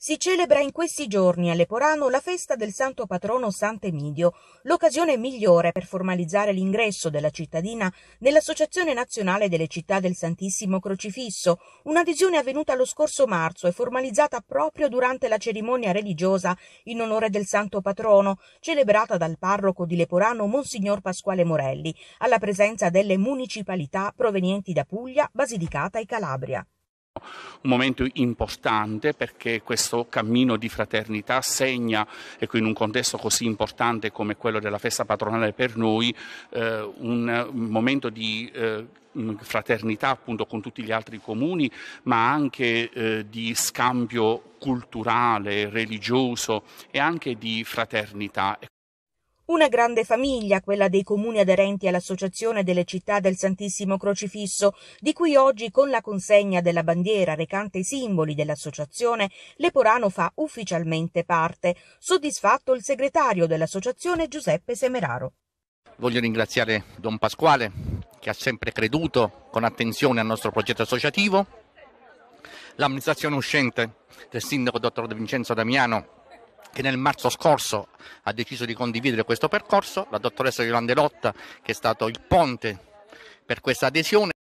Si celebra in questi giorni a Leporano la festa del santo patrono Sant'Emidio, l'occasione migliore per formalizzare l'ingresso della cittadina nell'Associazione Nazionale delle Città del Santissimo Crocifisso, un'adesione avvenuta lo scorso marzo e formalizzata proprio durante la cerimonia religiosa in onore del santo patrono, celebrata dal parroco di Leporano Monsignor Pasquale Morelli, alla presenza delle municipalità provenienti da Puglia, Basilicata e Calabria un momento importante perché questo cammino di fraternità segna, ecco, in un contesto così importante come quello della festa patronale per noi, eh, un momento di eh, fraternità appunto con tutti gli altri comuni, ma anche eh, di scambio culturale, religioso e anche di fraternità. Una grande famiglia, quella dei comuni aderenti all'Associazione delle città del Santissimo Crocifisso, di cui oggi con la consegna della bandiera recante i simboli dell'associazione, Leporano fa ufficialmente parte, soddisfatto il segretario dell'associazione Giuseppe Semeraro. Voglio ringraziare Don Pasquale che ha sempre creduto con attenzione al nostro progetto associativo, l'amministrazione uscente del sindaco dottor De Vincenzo Damiano che nel marzo scorso ha deciso di condividere questo percorso, la dottoressa Yolande Lotta che è stato il ponte per questa adesione.